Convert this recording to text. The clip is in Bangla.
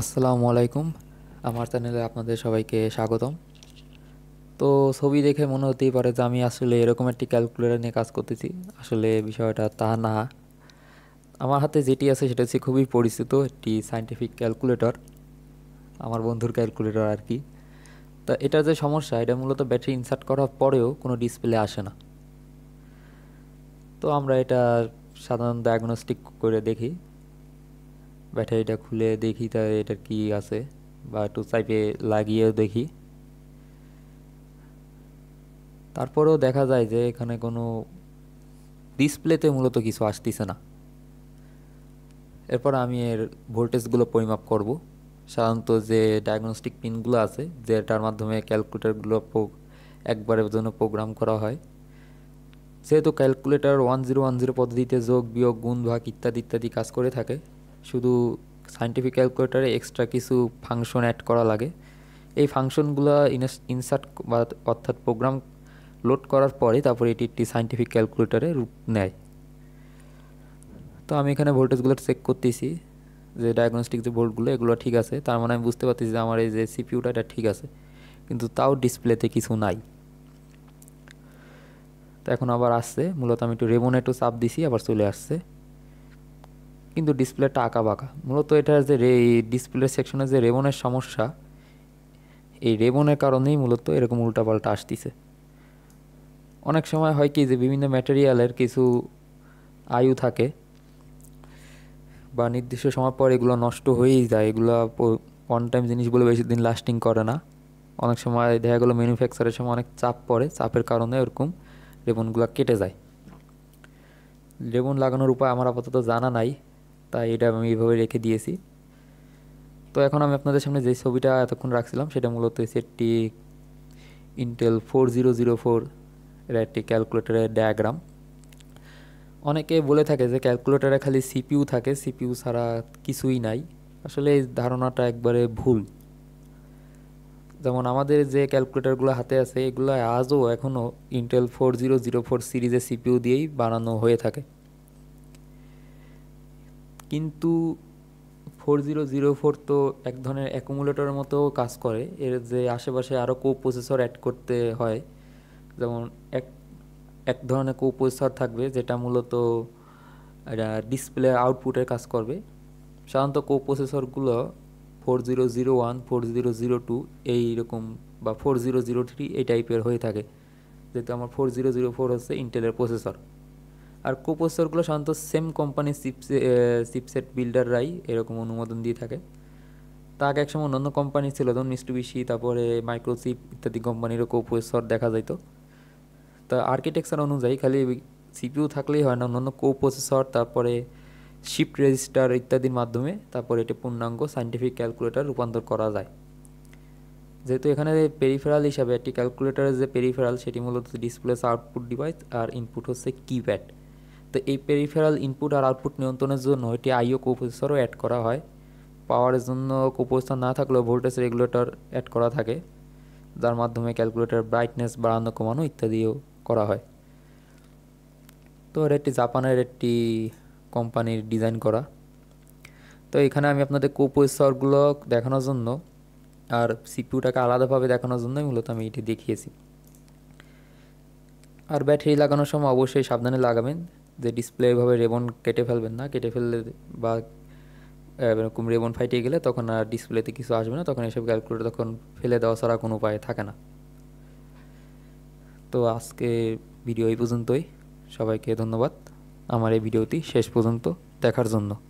আসসালামু আলাইকুম আমার চ্যানেলে আপনাদের সবাইকে স্বাগতম তো ছবি দেখে মনে হতেই পারে যে আমি আসলে এরকম একটি ক্যালকুলেটার নিয়ে কাজ করতেছি আসলে বিষয়টা তা না আমার হাতে যেটি আছে সেটা হচ্ছে খুবই পরিচিত একটি সাইন্টিফিক ক্যালকুলেটর আমার বন্ধুর ক্যালকুলেটর আর কি তা এটার যে সমস্যা এটা মূলত ব্যাটারি ইনসার্ট করার পরেও কোনো ডিসপ্লে আসে না তো আমরা এটা সাধারণ ডায়াগনস্টিক করে দেখি ব্যাটারিটা খুলে দেখি তা এটার কি আছে বা একটু চাইপে লাগিয়েও দেখি তারপরেও দেখা যায় যে এখানে কোনো ডিসপ্লেতে মূলত কিছু আসতেছে না এরপর আমি এর ভোল্টেজগুলো পরিমাপ করব সাধারণত যে ডায়াগনস্টিক পিনগুলো আছে যেটার মাধ্যমে ক্যালকুলেটারগুলো একবারের জন্য প্রোগ্রাম করা হয় সেহেতু calculator one zero one zero পদ্ধতিতে যোগ বিয়োগ গুণ ভাগ ইত্যাদি ইত্যাদি কাজ করে থাকে শুধু সাইন্টিফিক ক্যালকুলেটারে এক্সট্রা কিছু ফাংশন অ্যাড করা লাগে এই ফাংশনগুলো ইনসার্ট বা অর্থাৎ প্রোগ্রাম লোড করার পরে তারপরে এটি একটি সাইন্টিফিক ক্যালকুলেটারে রূপ নেয় তো আমি এখানে ভোল্টেজগুলো চেক করতেছি যে ডায়াগনস্টিক যে ভোল্টগুলো এগুলো ঠিক আছে তার মানে আমি বুঝতে পারতেছি যে আমার এই যে সিপিউটা এটা ঠিক আছে কিন্তু তাও ডিসপ্লেতে কিছু নাই তো এখন আবার আসছে মূলত আমি একটু রেমোনেটো চাপ দিছি আবার চলে আসছে কিন্তু ডিসপ্লেটা আঁকা বাঁকা মূলত এটার যে রে ডিসপ্লে সেকশনে যে রেবনের সমস্যা এই রেবনের কারণেই মূলত এরকম উল্টাপাল্টা আসতেছে অনেক সময় হয় কি যে বিভিন্ন ম্যাটেরিয়ালের কিছু আয়ু থাকে বা নির্দিষ্ট সময় পর এগুলো নষ্ট হয়েই যায় এগুলো ওয়ান টাইম জিনিস বলে বেশি দিন লাস্টিং করে না অনেক সময় দেখা গেলো ম্যানুফ্যাকচারের সময় অনেক চাপ পড়ে চাপের কারণে এরকম রেবনগুলো কেটে যায় রেবন লাগানোর উপায় আমার আপাতত জানা নাই তাই এটা আমি এইভাবে রেখে দিয়েছি তো এখন আমি আপনাদের সামনে যে ছবিটা এতক্ষণ রাখছিলাম সেটা মূলত হচ্ছে Intel four zero zero four এটা একটি ক্যালকুলেটারের ডায়াগ্রাম অনেকে বলে থাকে যে ক্যালকুলেটারে খালি সিপিউ থাকে সিপিউ ছাড়া কিছুই নাই আসলে এই ধারণাটা একবারে ভুল যেমন আমাদের যে ক্যালকুলেটারগুলো হাতে আছে এগুলো আজও এখনও Intel four zero zero four সিরিজের সিপিউ দিয়েই বানানো হয়ে থাকে কিন্তু ফোর জিরো জিরো ফোর তো এক ধরনের অ্যাকুমুলেটরের মতো কাজ করে এর যে আশেপাশে আরও কো প্রসেসর অ্যাড করতে হয় যেমন এক এক ধরনের কো প্রসেসর থাকবে যেটা মূলত এটা ডিসপ্লে আউটপুটের কাজ করবে সাধারণত কো প্রসেসরগুলো four zero zero one four zero zero two এইরকম বা ফোর জিরো জিরো থ্রি এই টাইপের হয়ে থাকে যেহেতু আমার ফোর জিরো জিরো ফোর হচ্ছে ইন্টেলের প্রসেসর আর কোপ্রসেসরগুলো সাধারণত সেম কোম্পানির চিপসে চিপসেট বিল্ডাররাই এরকম অনুমোদন দিয়ে থাকে তা আগে একসময় অন্যান্য কোম্পানি ছিল যেমন মিস্টুবিশি তারপরে মাইক্রোসিপ ইত্যাদি কোম্পানিরও কোপ্রসেসর দেখা যাইতো তা আর্কিটেকচার অনুযায়ী খালি সিপিউ থাকলেই হয় না অন্যান্য কোপ্রসেসর তারপরে শিফট রেজিস্টার ইত্যাদির মাধ্যমে তারপরে এটি পূর্ণাঙ্গ সাইন্টিফিক ক্যালকুলেটার রূপান্তর করা যায় যেহেতু এখানে পেরিফেরাল হিসাবে একটি ক্যালকুলেটারের যে পেরিফেরাল সেটি মূলত ডিসপ্লেস আউটপুট ডিভাইস আর ইনপুট হচ্ছে কিপ্যাড তো এই পেরিফেরাল ইনপুট আর আউটপুট নিয়ন্ত্রণের জন্য এটি আইও কোপ্রসেসরও অ্যাড করা হয় পাওয়ারের জন্য কোপ্রসেসর না থাকলেও ভোল্টেজ রেগুলেটর অ্যাড করা থাকে যার মাধ্যমে ক্যালকুলেটর ব্রাইটনেস বাড়ানো কমানো ইত্যাদিও করা হয় তো এটা একটি জাপানের একটি কোম্পানির ডিজাইন করা তো এখানে আমি আপনাদের কোপ্রসেসরগুলো দেখানোর জন্য আর সিপিউটাকে আলাদাভাবে দেখানোর জন্যই মূলত আমি এটি দেখিয়েছি আর ব্যাটারি লাগানোর সময় অবশ্যই সাবধানে লাগাবেন যে ডিসপ্লে এভাবে রেবন কেটে ফেলবেন না কেটে ফেললে বা এরকম রেবন ফাইটে গেলে তখন আর ডিসপ্লেতে কিছু আসবে না তখন এসব ক্যালকুলেটর তখন ফেলে দেওয়া ছাড়া কোনো উপায় থাকে না তো আজকে ভিডিও এই পর্যন্তই সবাইকে ধন্যবাদ আমার এই ভিডিওটি শেষ পর্যন্ত দেখার জন্য